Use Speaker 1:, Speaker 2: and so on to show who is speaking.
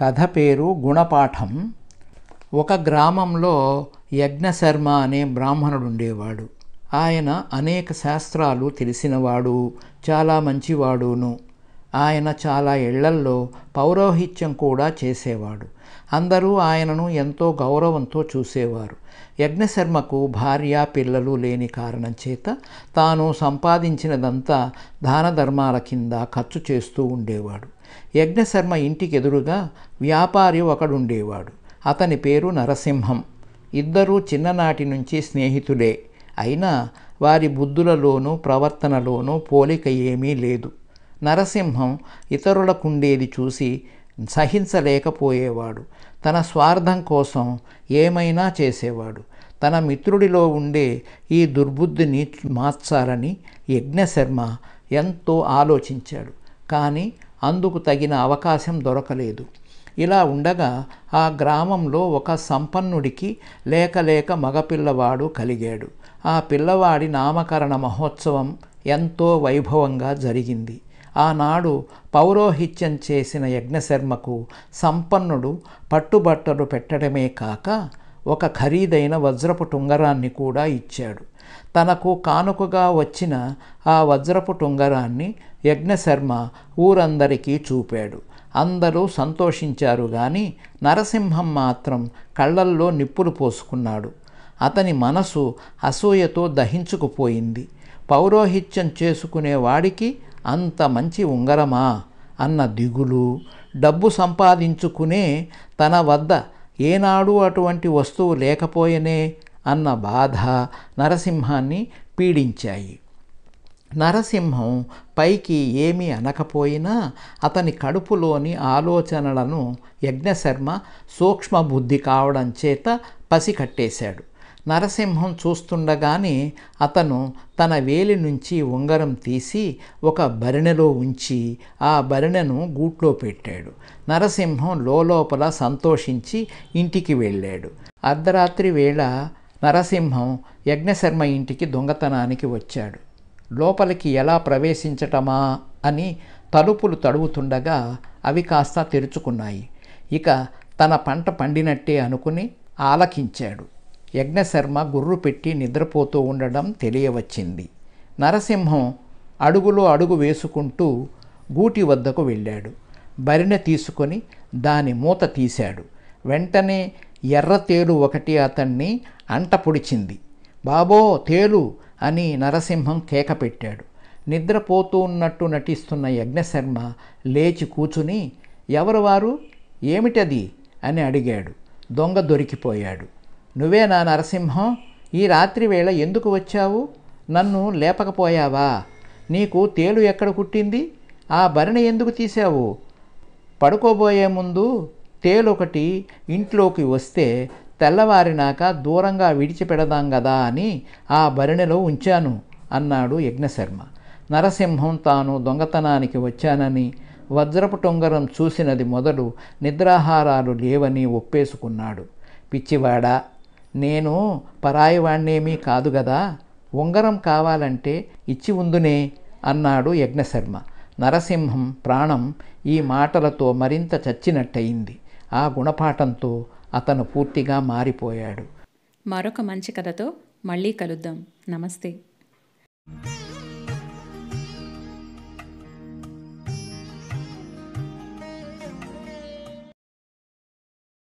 Speaker 1: కథ పేరు గుణపాఠం ఒక గ్రామంలో యజ్ఞశర్మ అనే బ్రాహ్మణుడు ఉండేవాడు ఆయన అనేక శాస్త్రాలు తెలిసినవాడు చాలా మంచివాడును ఆయన చాలా ఇళ్లల్లో పౌరోహిత్యం కూడా చేసేవాడు అందరూ ఆయనను ఎంతో గౌరవంతో చూసేవారు యజ్ఞశర్మకు భార్య పిల్లలు లేని కారణం చేత తాను సంపాదించినదంతా దాన ధర్మాల కింద ఖర్చు చేస్తూ ఉండేవాడు యజ్ఞశర్మ ఇంటికి ఎదురుగా వ్యాపారి ఒకడుండేవాడు అతని పేరు నరసింహం ఇద్దరూ చిన్ననాటి నుంచి స్నేహితులే అయినా వారి బుద్ధులలోనూ ప్రవర్తనలోనూ పోలిక ఏమీ లేదు నరసింహం ఇతరులకుండేది చూసి సహించలేకపోయేవాడు తన స్వార్థం కోసం ఏమైనా చేసేవాడు తన మిత్రుడిలో ఉండే ఈ దుర్బుద్ధిని మార్చాలని యజ్ఞశర్మ ఎంతో ఆలోచించాడు కానీ అందుకు తగిన అవకాశం దొరకలేదు ఇలా ఉండగా ఆ గ్రామంలో ఒక సంపన్నుడికి లేక లేక మగపిల్లవాడు కలిగాడు ఆ పిల్లవాడి నామకరణ మహోత్సవం ఎంతో వైభవంగా జరిగింది ఆనాడు పౌరోహిత్యం చేసిన యజ్ఞశర్మకు సంపన్నుడు పట్టుబట్టలు పెట్టడమే కాక ఒక ఖరీదైన వజ్రపు టుంగరాన్ని కూడా ఇచ్చాడు తనకు కానుకగా వచ్చిన ఆ వజ్రపు టుంగరాన్ని యజ్ఞశర్మ ఊరందరికీ చూపాడు అందరూ సంతోషించారు కానీ నరసింహం మాత్రం కళ్ళల్లో నిప్పులు పోసుకున్నాడు అతని మనసు అసూయతో దహించుకుపోయింది పౌరోహిత్యం చేసుకునేవాడికి అంత మంచి ఉంగరమా అన్న దిగులు డబ్బు సంపాదించుకునే తన వద్ద ఏనాడు అటువంటి వస్తువు లేకపోయనే అన్న బాధ నరసింహాన్ని పీడించాయి నరసింహం పైకి ఏమీ అనకపోయినా అతని కడుపులోని ఆలోచనలను యజ్ఞశర్మ సూక్ష్మబుద్ధి కావడం చేత పసికట్టేశాడు నరసింహం చూస్తుండగానే అతను తన వేలి నుంచి ఉంగరం తీసి ఒక భరిణెలో ఉంచి ఆ భరిణెను గూట్లో పెట్టాడు నరసింహం లోపల సంతోషించి ఇంటికి వెళ్ళాడు అర్ధరాత్రి వేళ నరసింహం యజ్ఞశర్మ ఇంటికి దొంగతనానికి వచ్చాడు లోపలికి ఎలా ప్రవేశించటమా అని తలుపులు తడుగుతుండగా అవి కాస్త తెరుచుకున్నాయి ఇక తన పంట పండినట్టే అనుకుని ఆలకించాడు యజ్ఞశర్మ గుర్రు పెట్టి నిద్రపోతూ ఉండడం తెలియవచ్చింది నరసింహం అడుగులో అడుగు వేసుకుంటూ గూటి వద్దకు వెళ్ళాడు బరిన తీసుకొని దాని మూత తీశాడు వెంటనే ఎర్ర తేలు ఒకటి అతన్ని అంట పొడిచింది బాబో తేలు అని నరసింహం కేక పెట్టాడు నిద్రపోతూ ఉన్నట్టు నటిస్తున్న యజ్ఞశర్మ లేచి కూచుని ఎవరు వారు ఏమిటది అని అడిగాడు దొంగ దొరికిపోయాడు నువ్వే నా నరసింహం ఈ రాత్రి వేళ ఎందుకు వచ్చావు నన్ను లేపకపోయావా నీకు తేలు ఎక్కడ కుట్టింది ఆ భరణి ఎందుకు తీసావు పడుకోబోయే ముందు తేలొకటి ఇంట్లోకి వస్తే తెల్లవారినాక దూరంగా విడిచిపెడదాం కదా అని ఆ భరణిలో ఉంచాను అన్నాడు యజ్ఞశర్మ నరసింహం తాను దొంగతనానికి వచ్చానని వజ్రపు టొంగరం చూసినది మొదలు నిద్రాహారాలు లేవని ఒప్పేసుకున్నాడు పిచ్చివాడా నేను పరాయి వాణ్ణేమీ కాదు గదా ఉంగరం కావాలంటే ఇచ్చి ఉందునే అన్నాడు యజ్ఞశర్మ నరసింహం ప్రాణం ఈ మాటలతో మరింత చచ్చినట్టయింది ఆ గుణపాఠంతో అతను పూర్తిగా మారిపోయాడు మరొక మంచి కథతో మళ్ళీ కలుద్దాం నమస్తే